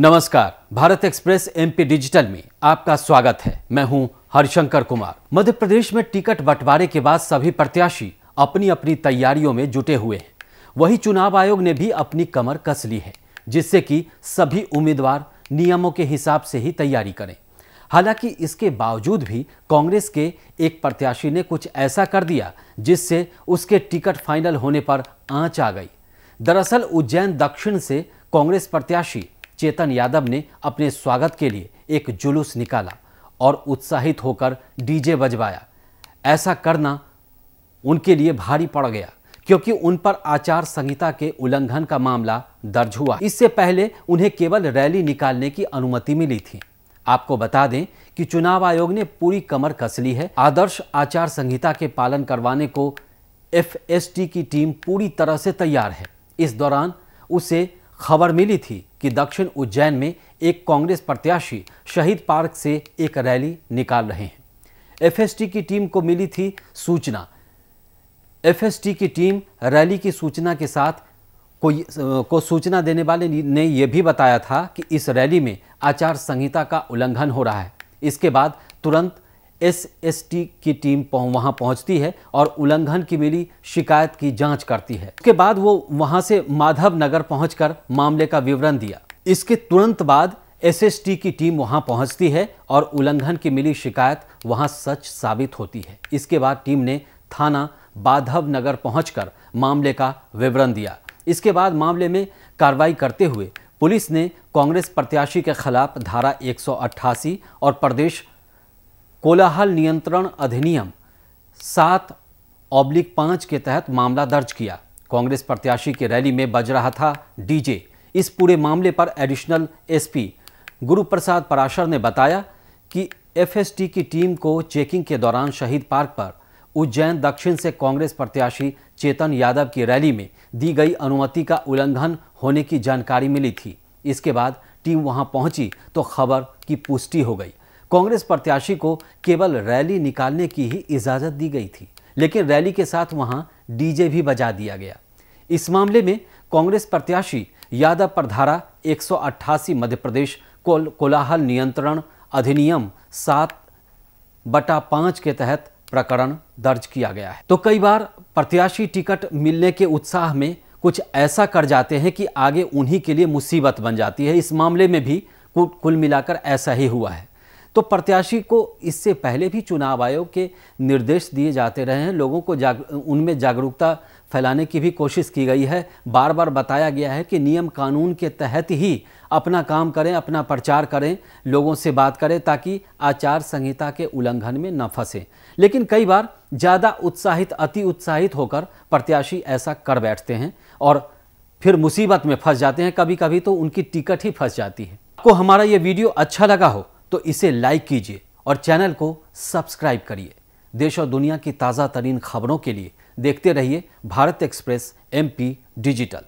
नमस्कार Bharat express MP digital में आपका स्वागत है मैं हूं हरिशंकर कुमार मध्य प्रदेश में टिकट बंटवारे के बाद सभी प्रत्याशी अपनी अपनी तैयारियों में जुटे हुए हैं वही चुनाव आयोग ने भी अपनी कमर कस ली है जिससे कि सभी उम्मीदवार नियमों के हिसाब से ही तैयारी करें हालांकि इसके बावजूद भी कांग्रेस के एक प्रत्याशी ने कुछ ऐसा कर दिया जिससे उसके टिकट फाइनल होने पर आँच आ गई दरअसल उज्जैन दक्षिण से कांग्रेस प्रत्याशी चेतन यादव ने अपने स्वागत के लिए एक जुलूस निकाला और उत्साहित होकर डीजे बजवाया ऐसा करना उनके लिए भारी पड़ गया क्योंकि उन पर आचार संहिता के उल्लंघन का मामला दर्ज हुआ इससे पहले उन्हें केवल रैली निकालने की अनुमति मिली थी आपको बता दें कि चुनाव आयोग ने पूरी कमर कस ली है आदर्श आचार संहिता के पालन करवाने को एफएसटी की टीम पूरी तरह से तैयार है इस दौरान उसे खबर मिली थी कि दक्षिण उज्जैन में एक कांग्रेस प्रत्याशी शहीद पार्क से एक रैली निकाल रहे हैं एफएसटी की टीम को मिली थी सूचना एफएसटी की टीम रैली की सूचना के साथ कोई को सूचना देने वाले ने यह भी बताया था कि इस रैली में आचार संहिता का उल्लंघन हो रहा है इसके बाद तुरंत एसएसटी की टीम वहां पहुंचती है और उल्लंघन की मिली शिकायत की जांच करती है उसके बाद वो वहां से माधव नगर पहुंचकर मामले का विवरण दिया इसके तुरंत बाद एसएसटी की टीम वहां पहुंचती है और उल्लंघन की मिली शिकायत वहां सच साबित होती है इसके बाद टीम ने थाना बाधव नगर पहुंचकर मामले का विवरण दिया इसके बाद मामले में कार्रवाई करते हुए पुलिस ने कांग्रेस प्रत्याशी के खिलाफ धारा 188 और प्रदेश कोलाहल नियंत्रण अधिनियम सात ऑब्लिक पाँच के तहत मामला दर्ज किया कांग्रेस प्रत्याशी की रैली में बज रहा था डीजे इस पूरे मामले पर एडिशनल एसपी गुरु प्रसाद पराशर ने बताया कि एफएसटी की टीम को चेकिंग के दौरान शहीद पार्क पर उज्जैन दक्षिण से कांग्रेस प्रत्याशी चेतन यादव की रैली में दी गई अनुमति का उल्लंघन होने की जानकारी मिली थी इसके बाद टीम वहां पहुंची तो खबर की पुष्टि हो गई कांग्रेस प्रत्याशी को केवल रैली निकालने की ही इजाज़त दी गई थी लेकिन रैली के साथ वहां डीजे भी बजा दिया गया इस मामले में कांग्रेस प्रत्याशी यादव पर धारा एक मध्य प्रदेश कोल कोलाहल नियंत्रण अधिनियम सात बटा पांच के तहत प्रकरण दर्ज किया गया है तो कई बार प्रत्याशी टिकट मिलने के उत्साह में कुछ ऐसा कर जाते हैं कि आगे उन्हीं के लिए मुसीबत बन जाती है इस मामले में भी कुल मिलाकर ऐसा ही हुआ है तो प्रत्याशी को इससे पहले भी चुनाव आयोग के निर्देश दिए जाते रहे हैं लोगों को जाग उनमें जागरूकता फैलाने की भी कोशिश की गई है बार बार बताया गया है कि नियम कानून के तहत ही अपना काम करें अपना प्रचार करें लोगों से बात करें ताकि आचार संहिता के उल्लंघन में न फंसें लेकिन कई बार ज़्यादा उत्साहित अति उत्साहित होकर प्रत्याशी ऐसा कर बैठते हैं और फिर मुसीबत में फंस जाते हैं कभी कभी तो उनकी टिकट ही फंस जाती है आपको हमारा ये वीडियो अच्छा लगा हो तो इसे लाइक कीजिए और चैनल को सब्सक्राइब करिए देश और दुनिया की ताज़ा तरीन खबरों के लिए देखते रहिए भारत एक्सप्रेस एमपी डिजिटल